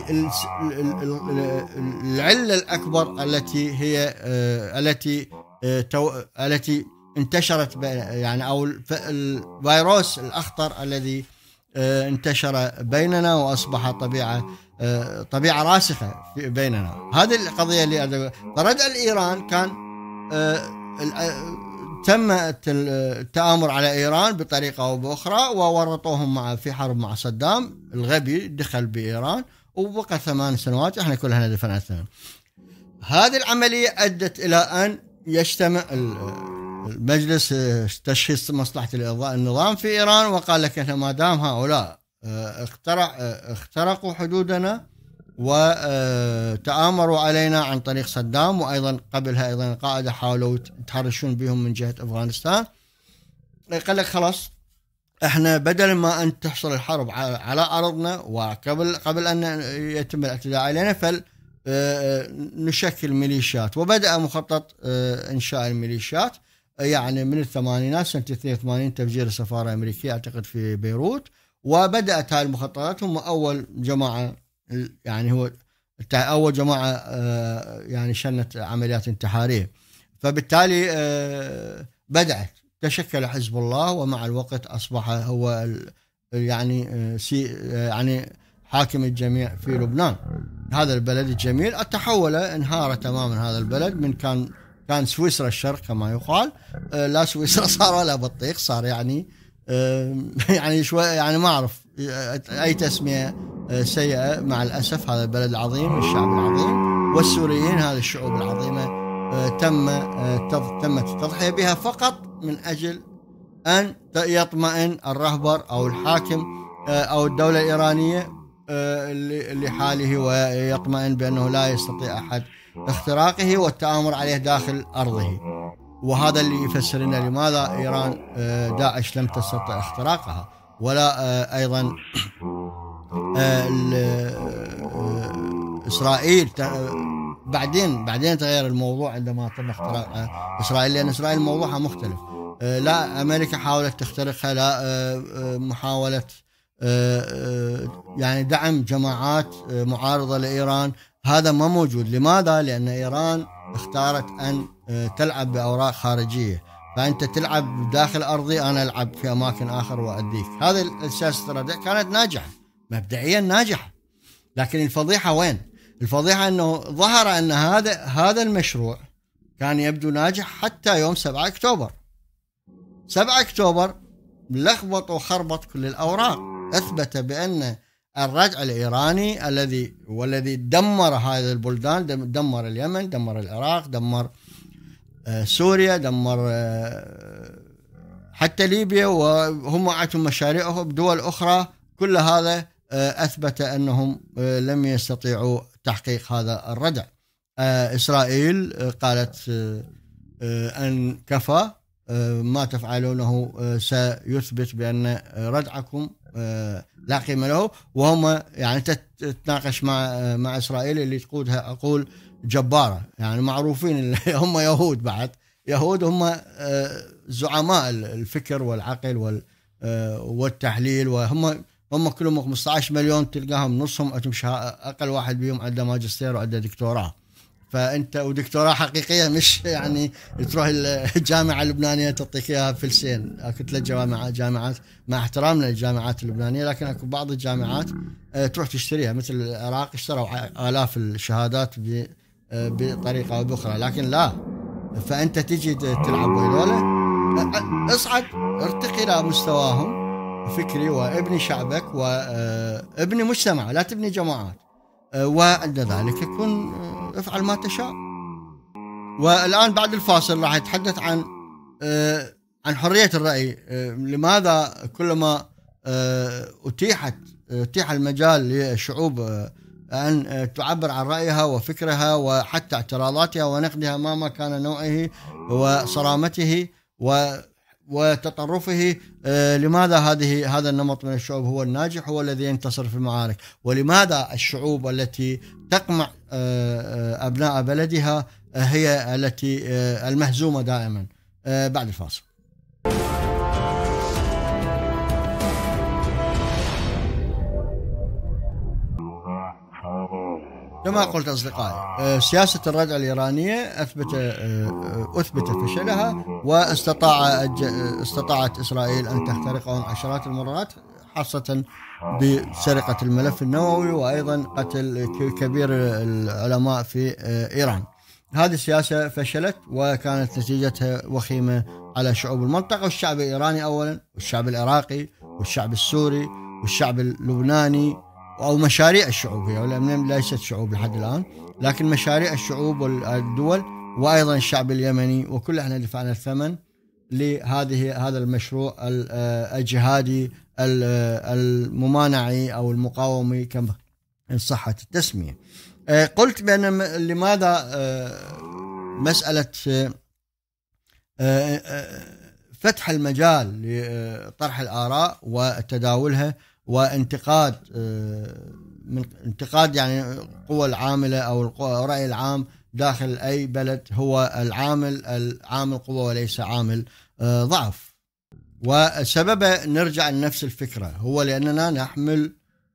العله الاكبر التي هي آه، التي آه، التي انتشرت يعني او الفيروس الاخطر الذي آه، انتشر بيننا واصبح طبيعه آه، طبيعه راسخه بيننا هذه القضيه اللي فرجع الايران كان آه، تم التآمر على إيران بطريقة أو بأخرى وورطوهم مع في حرب مع صدام الغبي دخل بإيران وبقى ثمان سنوات احنا كلنا دفنتنا هذه العملية أدت إلى أن يجتمع مجلس تشخيص مصلحه النظام في ايران وقال لك احنا ما دام هؤلاء آه، اخترع آه، اخترقوا حدودنا وتآمروا علينا عن طريق صدام وأيضا قبلها أيضا القاعدة حاولوا يتحرشون بهم من جهة أفغانستان قال لك خلاص احنا بدل ما ان تحصل الحرب على ارضنا وقبل قبل ان يتم الاعتداء علينا فل آه، نشكل ميليشيات وبدا مخطط انشاء الميليشيات يعني من الثمانينات سنه 82 تفجير السفاره الامريكيه اعتقد في بيروت وبدات هاي المخططات هم اول جماعه يعني هو اول جماعه آه، يعني شنت عمليات انتحاريه فبالتالي آه، بدات تشكل حزب الله ومع الوقت اصبح هو يعني آه، سي يعني حاكم الجميع في لبنان هذا البلد الجميل تحول انهار تماما هذا البلد من كان كان سويسرا الشرق كما يقال آه، لا سويسرا (laughs) صار ولا بطيخ صار يعني آه، (laughs) يعني شوي يعني ما اعرف آه، اي تسميه سيئه مع الاسف هذا البلد العظيم الشعب العظيم والسوريين هذه الشعوب العظيمه تم تمت التضحيه بها فقط من اجل ان يطمئن الرهبر او الحاكم او الدوله الايرانيه لحاله ويطمئن بانه لا يستطيع احد اختراقه والتآمر عليه داخل أرضه وهذا اللي يفسر لنا لماذا إيران آه، داعش لم تستطع اختراقها ولا آه، أيضا آه، إسرائيل بعدين بعدين تغير الموضوع عندما تم اختراق إسرائيل لأن إسرائيل موضوعها مختلف لا أمريكا حاولت تخترقها لا محاولة يعني دعم جماعات معارضة لإيران هذا ما موجود لماذا؟ لأن إيران اختارت أن آه، تلعب بأوراق خارجية فأنت تلعب داخل أرضي أنا ألعب في أماكن آخر وأديك هذا الأساس كانت ناجحة مبدئيا ناجحة لكن الفضيحة وين؟ الفضيحة أنه ظهر أن هذا هذا المشروع كان يبدو ناجح حتى يوم 7 أكتوبر 7 أكتوبر لخبط وخربط كل الأوراق أثبت بأن الردع الايراني الذي والذي دمر هذه البلدان دمر اليمن دمر العراق دمر آه، سوريا دمر آه، حتى ليبيا وهم عاتوا مشاريعهم دول اخرى كل هذا آه، اثبت انهم لم يستطيعوا تحقيق هذا الردع اسرائيل قالت ان كفى ما تفعلونه سيثبت بان ردعكم آه، لا قيمه له وهم يعني تتناقش مع آه، مع اسرائيل اللي تقودها اقول جباره يعني معروفين (laughs) هم يهود بعد يهود هم آه، زعماء الفكر والعقل والتحليل وهم هم كلهم 15 مليون تلقاهم نصهم اقل واحد بيهم عنده ماجستير وعنده دكتوراه فانت ودكتوراه حقيقيه مش يعني تروح الجامعه اللبنانيه تعطيك اياها فلسين اكو ثلاث جوامع جامعات مع احترامنا للجامعات اللبنانيه لكن اكو بعض الجامعات آه، تروح تشتريها مثل العراق اشتروا الاف الشهادات آه، بطريقه او باخرى لكن لا فانت تجي تلعب هذول اصعد ارتقي الى مستواهم فكري وابني شعبك وابني آه، مجتمع لا تبني جماعات وعند ذلك كن آه، افعل ما تشاء والآن بعد الفاصل راح أتحدث عن آه، عن حرية الرأي آه، لماذا كلما أتيحت أتيح المجال للشعوب أن تعبر عن رأيها وفكرها وحتى اعتراضاتها ونقدها مهما كان نوعه وصرامته و وتطرفه آه، لماذا هذه هذا النمط من الشعوب هو الناجح هو الذي ينتصر في المعارك ولماذا الشعوب التي تقمع آه، آه، أبناء بلدها هي التي المهزومة دائما بعد الفاصل كما قلت أصدقائي آه، سياسة الردع الإيرانية أثبت آه، آه، أثبت فشلها واستطاع استطاعت إسرائيل أن تخترقهم عشرات المرات خاصة بسرقة الملف النووي وأيضا قتل كبير العلماء في إيران هذه السياسة فشلت وكانت نتيجتها وخيمة على شعوب المنطقة والشعب الإيراني أولا والشعب العراقي والشعب السوري والشعب اللبناني أو مشاريع الشعوب هي ليست شعوب لحد الآن لكن مشاريع الشعوب والدول وأيضا الشعب اليمني وكل احنا دفعنا الثمن لهذه هذا المشروع آه، الجهادي آه، الممانعي أو المقاومي كما إن صحت التسمية آه، قلت بأن لماذا مسألة فتح المجال لطرح الآراء وتداولها وانتقاد آه، من انتقاد يعني القوى العامله او الراي العام داخل اي بلد هو العامل العامل قوه وليس عامل آه، ضعف وسبب نرجع لنفس الفكره هو لاننا نحمل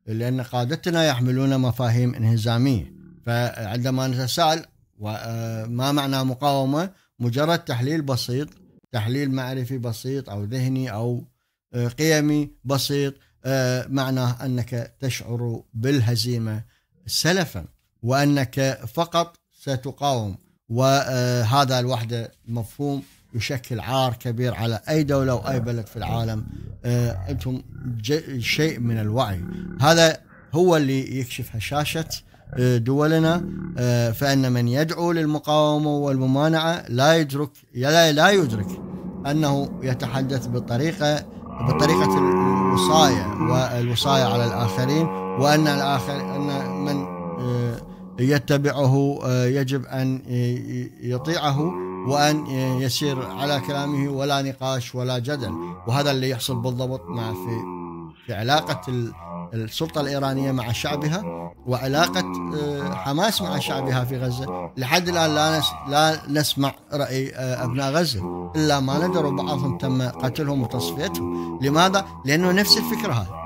لان قادتنا يحملون مفاهيم انهزاميه فعندما نتساءل وما آه، معنى مقاومه مجرد تحليل بسيط تحليل معرفي بسيط او ذهني او قيمي بسيط آه، معناه انك تشعر بالهزيمه سلفا وانك فقط ستقاوم وهذا الوحده مفهوم يشكل عار كبير على اي دوله واي بلد في العالم آه، انتم شيء من الوعي هذا هو اللي يكشف هشاشه آه، دولنا فان من يدعو للمقاومه والممانعه لا يدرك لا يدرك انه يتحدث بطريقه بطريقة الوصاية والوصاية على الآخرين وأن الآخر أن من آه، يتبعه آه، يجب أن يطيعه وأن يسير على كلامه ولا نقاش ولا جدل وهذا اللي يحصل بالضبط مع في في علاقة السلطة الإيرانية مع شعبها وعلاقة آه، حماس مع شعبها في غزة لحد الآن لا, لا نسمع رأي آه، أبناء غزة إلا ما ندروا بعضهم تم قتلهم وتصفيتهم لماذا؟ لأنه نفس الفكرة هذه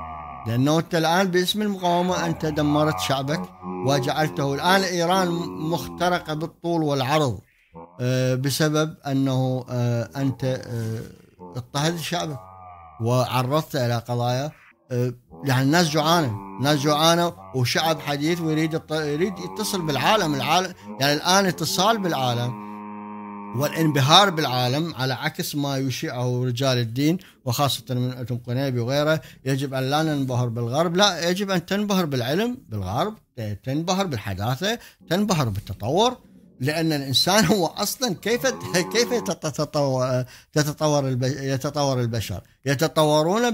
لأنه أنت الآن باسم المقاومة أنت دمرت شعبك وجعلته الآن إيران مخترقة بالطول والعرض آه، بسبب أنه أنت اضطهد شعبك وعرضت إلى قضايا يعني الناس جوعانه الناس جوعانه وشعب حديث ويريد يريد يتصل بالعالم العالم يعني الان اتصال بالعالم والانبهار بالعالم على عكس ما يشيعه رجال الدين وخاصة من أتم قنيبي وغيره يجب أن لا ننبهر بالغرب لا يجب أن تنبهر بالعلم بالغرب تنبهر بالحداثة تنبهر بالتطور لان الانسان هو اصلا كيف كيف تتطور يتطور البشر يتطورون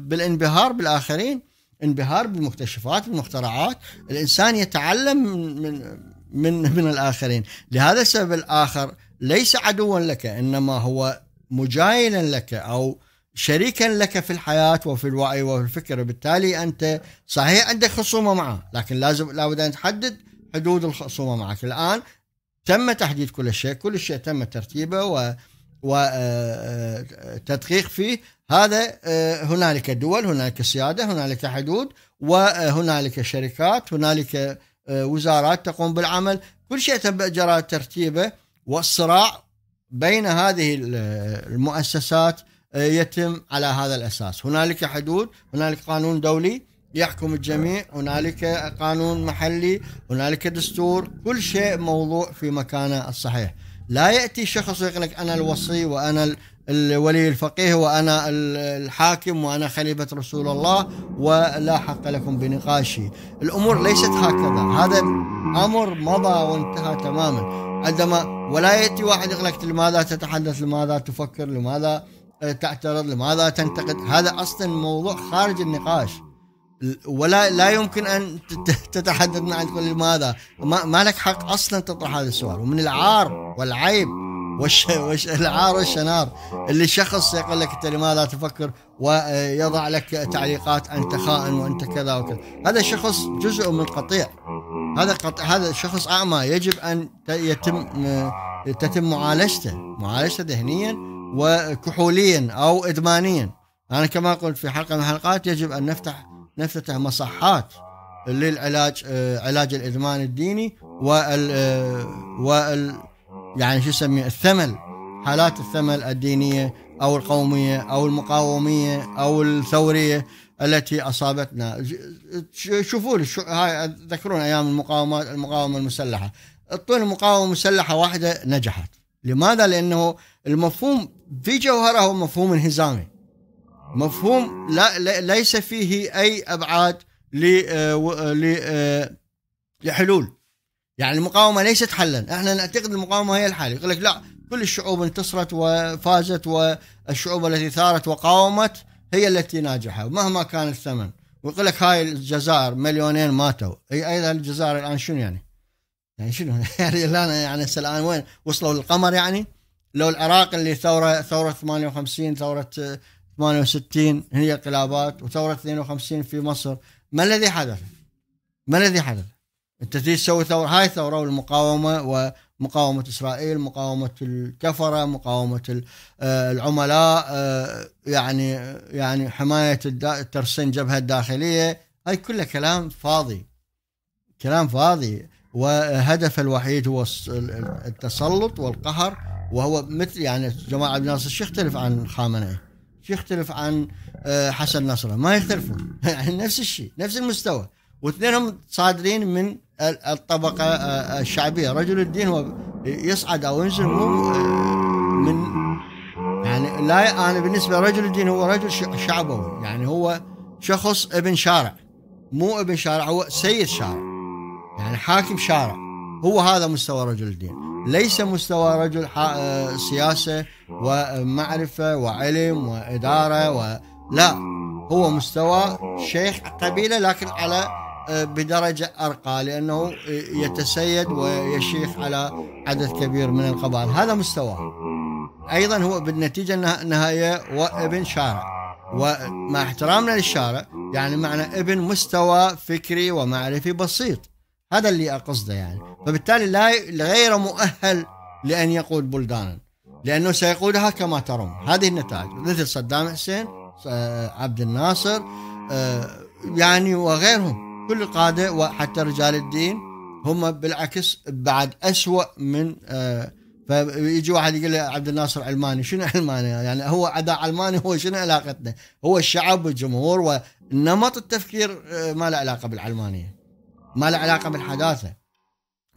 بالانبهار بالاخرين انبهار بالمكتشفات بالمخترعات الانسان يتعلم من من من الاخرين لهذا السبب الاخر ليس عدوا لك انما هو مجايلا لك او شريكا لك في الحياة وفي الوعي وفي الفكر بالتالي أنت صحيح عندك خصومة معه لكن لازم لابد أن تحدد حدود الخصومه معك الان تم تحديد كل شيء كل شيء تم ترتيبه و وتدقيق آه، آه، فيه هذا آه، هنالك دول هنالك سياده هنالك حدود وهنالك شركات هنالك وزارات تقوم بالعمل كل شيء تم جرى ترتيبه والصراع بين هذه المؤسسات يتم على هذا الاساس هنالك حدود هنالك قانون دولي يحكم الجميع هنالك قانون محلي هنالك دستور كل شيء موضوع في مكانه الصحيح لا يأتي شخص ويقول لك أنا الوصي وأنا الولي الفقيه وأنا الحاكم وأنا خليفة رسول الله ولا حق لكم بنقاشي الأمور ليست هكذا هذا أمر مضى وانتهى تماما عندما ولا يأتي واحد يقول لك لماذا تتحدث لماذا تفكر لماذا آه، تعترض لماذا تنتقد هذا أصلا موضوع خارج النقاش ولا لا يمكن ان تتحدث عن تقول لماذا؟ ما, ما لك حق اصلا تطرح هذا السؤال ومن العار والعيب وش وش العار والشنار اللي شخص يقول لك انت لماذا تفكر ويضع لك تعليقات انت خائن وانت كذا وكذا، هذا الشخص جزء من قطيع هذا قط... هذا شخص اعمى يجب ان يتم تتم معالجته، معالجته ذهنيا وكحوليا او ادمانيا. انا كما قلت في حلقه من الحلقات يجب ان نفتح نفتتح مصحات للعلاج آه، علاج الادمان الديني وال آه، وال يعني شو يسميه الثمل حالات الثمل الدينيه او القوميه او المقاوميه او الثوريه التي اصابتنا شوفوا لي شو هاي تذكرون ايام المقاومات المقاومه المسلحه طول المقاومه المسلحه واحده نجحت لماذا لانه المفهوم في جوهره هو مفهوم انهزامي مفهوم لا, ليس فيه أي أبعاد آه، آه، آه، لحلول يعني المقاومة ليست حلا احنا نعتقد المقاومة هي الحل يقول لك لا كل الشعوب انتصرت وفازت والشعوب التي ثارت وقاومت هي التي ناجحة مهما كان الثمن ويقول لك هاي الجزائر مليونين ماتوا اي ايضا الجزائر الان شنو يعني؟ يعني شنو (laughs) يعني الان يعني الان وين وصلوا للقمر يعني؟ لو العراق اللي ثوره ثوره 58 ثوره 68 هي انقلابات وثورة 52 في مصر ما الذي حدث؟ ما الذي حدث؟ أنت تجي تسوي ثورة هاي ثورة والمقاومة ومقاومة إسرائيل مقاومة الكفرة مقاومة آه، العملاء آه، يعني يعني حماية ترسين جبهة الداخلية هاي كلها كلام فاضي كلام فاضي وهدف الوحيد هو التسلط والقهر وهو مثل يعني جماعة الناس الشيخ يختلف عن خامنئي شو يختلف عن آه، حسن نصر ما يختلفون يعني (laughs) نفس الشيء نفس المستوى واثنينهم صادرين من الطبقة آه، الشعبية رجل الدين هو يصعد أو ينزل مو آه، من يعني لا أنا بالنسبة لرجل الدين هو رجل شعبوي يعني هو شخص ابن شارع مو ابن شارع هو سيد شارع يعني حاكم شارع هو هذا مستوى رجل الدين ليس مستوى رجل آه، سياسة ومعرفة وعلم وإدارة و... لا هو مستوى شيخ قبيلة لكن على آه، بدرجة أرقى لأنه يتسيد ويشيخ على عدد كبير من القبائل هذا مستواه أيضا هو بالنتيجة النهائية وابن شارع ومع احترامنا للشارع يعني معنى ابن مستوى فكري ومعرفي بسيط هذا اللي أقصده يعني فبالتالي لا غير مؤهل لأن يقود بلدانا لأنه سيقودها كما ترون هذه النتائج مثل صدام حسين عبد الناصر آه، يعني وغيرهم كل القاده وحتى رجال الدين هم بالعكس بعد أسوأ من آه، فيجي واحد يقول لي عبد الناصر علماني شنو علماني يعني هو عدا علماني هو شنو علاقتنا هو الشعب والجمهور ونمط التفكير آه، ما له علاقة بالعلمانية ما له علاقه بالحداثه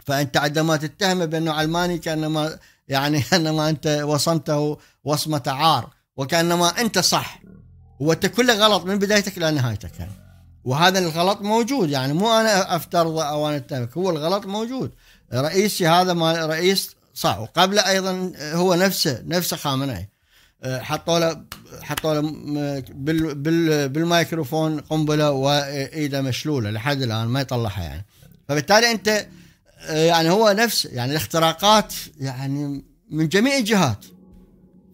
فانت عندما تتهمه بانه علماني كانما يعني (laughs) كانما انت وصمته وصمه عار وكانما انت صح وانت كله غلط من بدايتك الى نهايتك يعني. وهذا الغلط موجود يعني مو انا افترض او انا اتهمك هو الغلط موجود رئيسي هذا ما رئيس صح وقبله ايضا هو نفسه نفسه خامنئي أه، حطوا له حطوا له بال بال بالمايكروفون قنبله وايده مشلوله لحد الان ما يطلعها يعني فبالتالي انت يعني هو نفس يعني الاختراقات يعني من جميع الجهات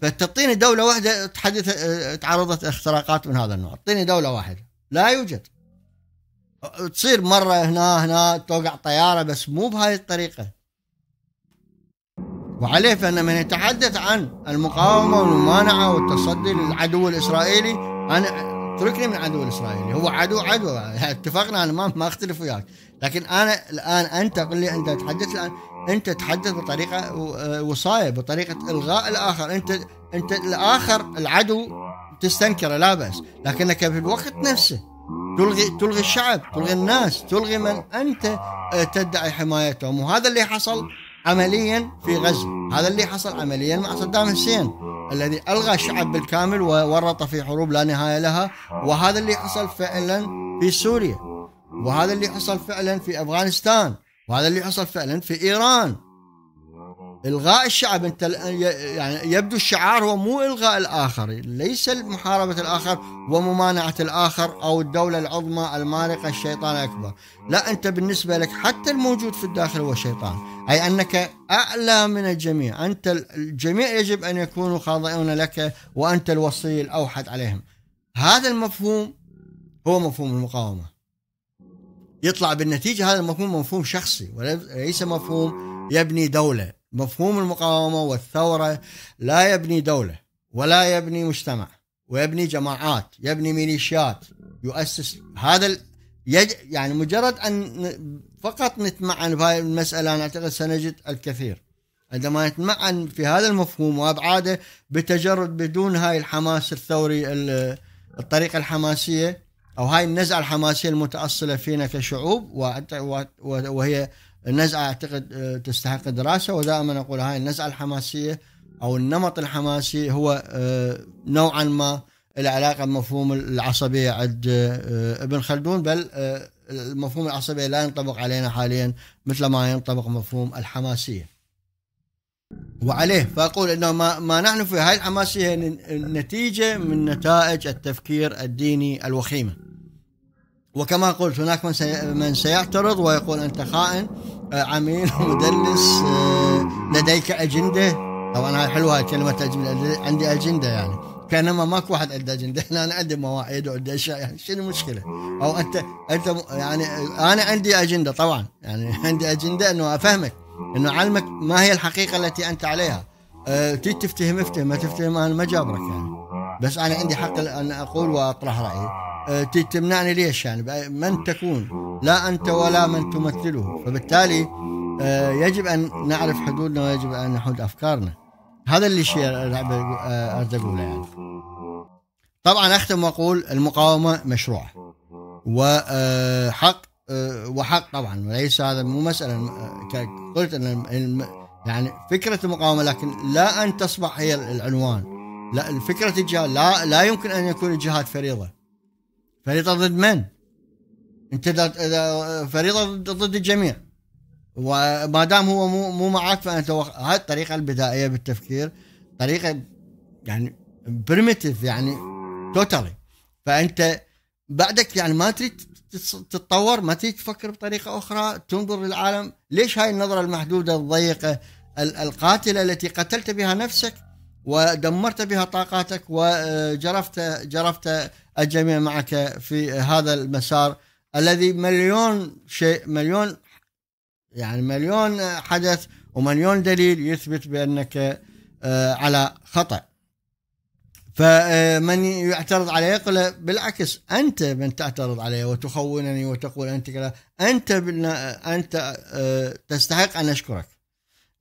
فتعطيني دوله واحده تحدث تعرضت اختراقات من هذا النوع اعطيني دوله واحده لا يوجد تصير مره هنا هنا توقع طياره بس مو بهاي الطريقه وعليه فإن من يتحدث عن المقاومة والممانعة والتصدي للعدو الإسرائيلي أنا اتركني من العدو الإسرائيلي هو عدو عدو اتفقنا أنا ما, ما أختلف وياك لكن أنا الآن أنت قل لي أنت تتحدث الآن أنت تتحدث بطريقة وصاية بطريقة إلغاء الآخر أنت أنت الآخر العدو تستنكره لا بأس لكنك في الوقت نفسه تلغي تلغي الشعب تلغي الناس تلغي من أنت آه، تدعي حمايتهم وهذا اللي حصل عمليا في غزة هذا اللي حصل عمليا مع صدام حسين الذي ألغى الشعب بالكامل وورط في حروب لا نهاية لها وهذا اللي حصل فعلا في سوريا وهذا اللي حصل فعلا في أفغانستان وهذا اللي حصل فعلا في إيران الغاء الشعب انت يعني يبدو الشعار هو مو الغاء الاخر ليس محاربه الاخر وممانعه الاخر او الدوله العظمى المارقه الشيطان الاكبر لا انت بالنسبه لك حتى الموجود في الداخل هو شيطان اي انك اعلى من الجميع انت الجميع يجب ان يكونوا خاضعون لك وانت الوصي الاوحد عليهم هذا المفهوم هو مفهوم المقاومه يطلع بالنتيجه هذا المفهوم مفهوم شخصي وليس مفهوم يبني دوله مفهوم المقاومه والثوره لا يبني دوله ولا يبني مجتمع ويبني جماعات يبني ميليشيات يؤسس هذا ال... يج... يعني مجرد ان فقط نتمعن في هذه المساله انا اعتقد سنجد الكثير عندما نتمعن في هذا المفهوم وابعاده بتجرد بدون هاي الحماس الثوري الطريقه الحماسيه او هاي النزعه الحماسيه المتاصله فينا كشعوب وهي النزعه اعتقد آه، تستحق دراسه ودائما اقول هاي النزعه الحماسيه او النمط الحماسي هو آه، نوعا ما له علاقه بمفهوم العصبيه عند آه، ابن خلدون بل المفهوم العصبيه لا ينطبق علينا حاليا مثل ما ينطبق مفهوم الحماسيه. وعليه فاقول انه ما, ما نحن في هاي الحماسيه هي نتيجه من نتائج التفكير الديني الوخيمه. وكما قلت هناك من من سيعترض ويقول انت خائن عميل مدلس آه، لديك أجندة طبعا هاي حلوة هاي كلمة أجندة عندي أجندة يعني كانما ماكو واحد عنده اجنده احنا (laughs) انا عندي مواعيد وعندي اشياء يعني شنو المشكله؟ او انت انت يعني انا عندي اجنده طبعا يعني (laughs) عندي اجنده انه افهمك انه اعلمك ما هي الحقيقه التي انت عليها آه، تجي تفتهم افتهم ما تفتهم انا ما جابرك يعني بس انا عندي حق آه. ان اقول واطرح رايي آه. آه، تمنعني ليش يعني من تكون لا انت ولا من تمثله فبالتالي يجب ان نعرف حدودنا ويجب ان نحد افكارنا هذا اللي شيء اقوله يعني طبعا اختم واقول المقاومه مشروع وحق وحق طبعا وليس هذا مو مساله قلت ان يعني فكره المقاومه لكن لا ان تصبح هي العنوان لا الفكرة الجهاد لا لا يمكن ان يكون الجهاد فريضه فريضه ضد من؟ انت اذا فريضه ضد الجميع وما دام هو مو مو معك فانت وخ... هاي الطريقه البدائيه بالتفكير طريقه يعني بريمتيف يعني توتالي فانت بعدك يعني ما تريد تتطور ما تريد تفكر بطريقه اخرى تنظر للعالم ليش هاي النظره المحدوده الضيقه القاتله التي قتلت بها نفسك ودمرت بها طاقاتك وجرفت جرفت الجميع معك في هذا المسار الذي مليون شيء مليون يعني مليون حدث ومليون دليل يثبت بانك آه، على خطأ فمن يعترض عليه يقول بالعكس انت من تعترض عليه وتخونني وتقول انت كذا انت انت آه، تستحق ان اشكرك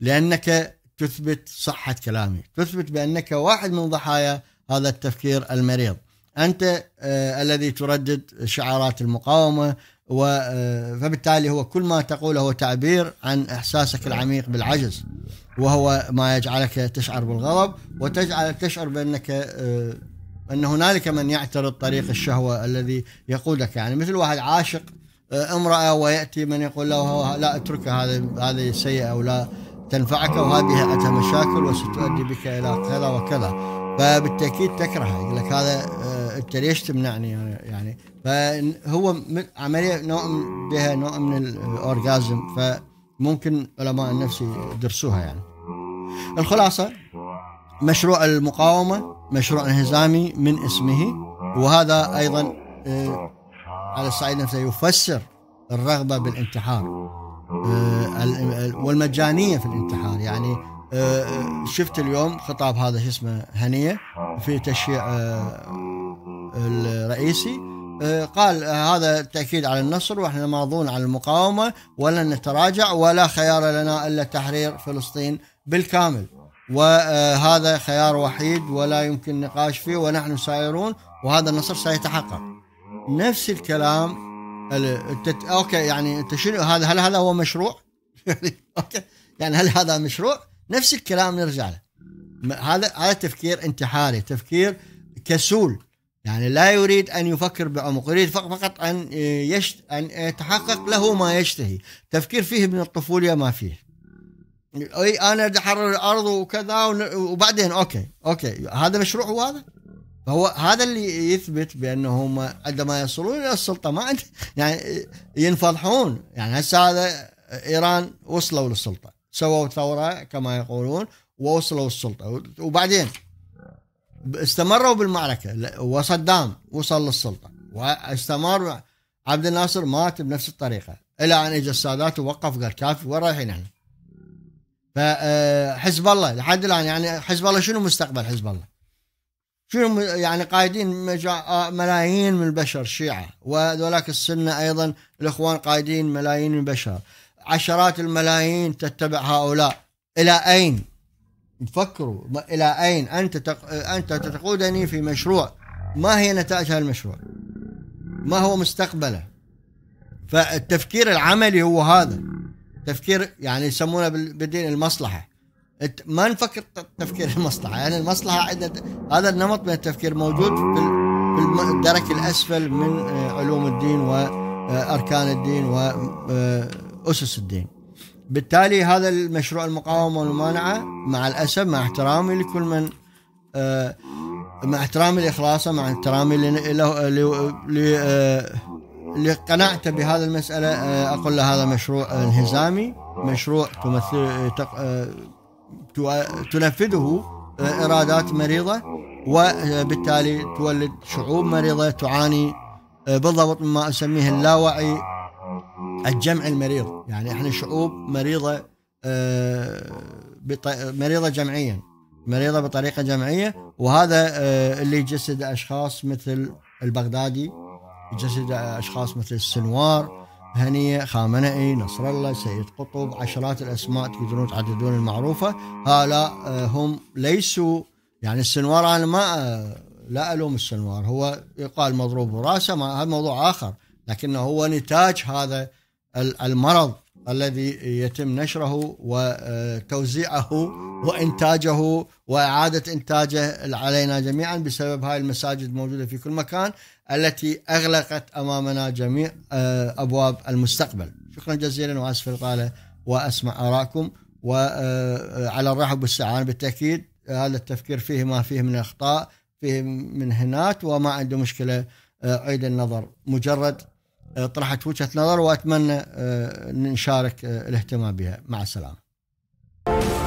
لانك تثبت صحة كلامي تثبت بأنك واحد من ضحايا هذا التفكير المريض أنت آه الذي تردد شعارات المقاومة و آه، فبالتالي هو كل ما تقوله هو تعبير عن احساسك العميق بالعجز وهو ما يجعلك تشعر بالغضب وتجعل تشعر بانك آه، ان هنالك من يعترض طريق الشهوه الذي يقودك يعني مثل واحد عاشق آه، امراه وياتي من يقول له لا اتركها هذه هذه سيئه او لا تنفعك وهذه أتى مشاكل وستؤدي بك إلى كذا وكذا فبالتأكيد تكرهه يقول لك هذا آه، أنت ليش تمنعني يعني فهو من عملية نوع بها نوع من الأورجازم فممكن علماء النفس يدرسوها يعني الخلاصة مشروع المقاومة مشروع انهزامي من اسمه وهذا أيضا آه، على الصعيد نفسه يفسر الرغبة بالانتحار آه، والمجانيه في الانتحار يعني آه، آه، شفت اليوم خطاب هذا شو اسمه هنيه في تشييع الرئيسي قال هذا تاكيد على النصر واحنا ماضون على المقاومه ولن نتراجع ولا خيار لنا الا تحرير فلسطين بالكامل وهذا خيار وحيد ولا يمكن نقاش فيه ونحن سائرون وهذا النصر سيتحقق نفس الكلام التت... اوكي يعني انت شنو هذا هل هذا هو مشروع؟ (laughs) يعني، اوكي يعني هل هذا مشروع؟ نفس الكلام نرجع له هذا هذا تفكير انتحاري تفكير كسول يعني لا يريد ان يفكر بعمق يريد فقط ان آه، يشت... ان يتحقق له ما يشتهي تفكير فيه من الطفوله ما فيه اي انا بدي احرر الارض وكذا وبعدين اوكي اوكي هذا مشروع هو هذا فهو هذا اللي يثبت بانهم عندما يصلون الى السلطه ما عند يعني ينفضحون يعني هسه هذا ايران وصلوا للسلطه سووا ثوره كما يقولون ووصلوا للسلطه وبعدين استمروا بالمعركه وصدام وصل للسلطه واستمر عبد الناصر مات بنفس الطريقه الى ان اجى السادات ووقف قال كافي وين رايحين احنا؟ فحزب آه، الله لحد الان يعني حزب الله شنو مستقبل حزب الله؟ في يعني قايدين آه، ملايين من البشر شيعة وذولاك السنة أيضا الإخوان قايدين ملايين من البشر عشرات الملايين تتبع هؤلاء إلى أين فكروا إلى أين أنت تق... أنت تقودني في مشروع ما هي نتائج هذا المشروع ما هو مستقبله فالتفكير العملي هو هذا تفكير يعني يسمونه بالدين المصلحه ما نفكر تفكير (laughs) المصلحه يعني المصلحه عندنا هذا النمط من التفكير موجود في الدرك الاسفل من آه، علوم الدين واركان آه، الدين واسس آه، الدين بالتالي هذا المشروع المقاومه والممانعه مع الاسف مع احترامي لكل من مع احترامي لاخلاصه مع احترامي لقناعته بهذا المساله اقول له هذا مشروع انهزامي مشروع تمثل تنفذه آه، إرادات مريضة وبالتالي تولد شعوب مريضة تعاني آه، بالضبط مما أسميه اللاوعي الجمع المريض يعني إحنا شعوب مريضة آه، مريضة جمعيا مريضة بطريقة جمعية وهذا اللي يجسد أشخاص مثل البغدادي يجسد أشخاص مثل السنوار هنية خامنئي نصر الله سيد قطب عشرات الأسماء تقدرون تعددون المعروفة هؤلاء آه، هم ليسوا يعني السنوار أنا ما آه، لا ألوم السنوار هو يقال مضروب راسه هذا موضوع آخر لكنه هو نتاج هذا المرض الذي يتم نشره وتوزيعه وانتاجه واعاده انتاجه علينا جميعا بسبب هاي المساجد موجوده في كل مكان التي اغلقت امامنا جميع آه، ابواب المستقبل. شكرا جزيلا واسف القاله واسمع آراءكم وعلى آه، آه، الرحب والسعان بالتاكيد هذا التفكير فيه ما فيه من اخطاء فيه من هنات وما عنده مشكله عيد النظر مجرد طرحت وجهه نظر واتمنى آه، نشارك آه، الاهتمام بها مع السلامه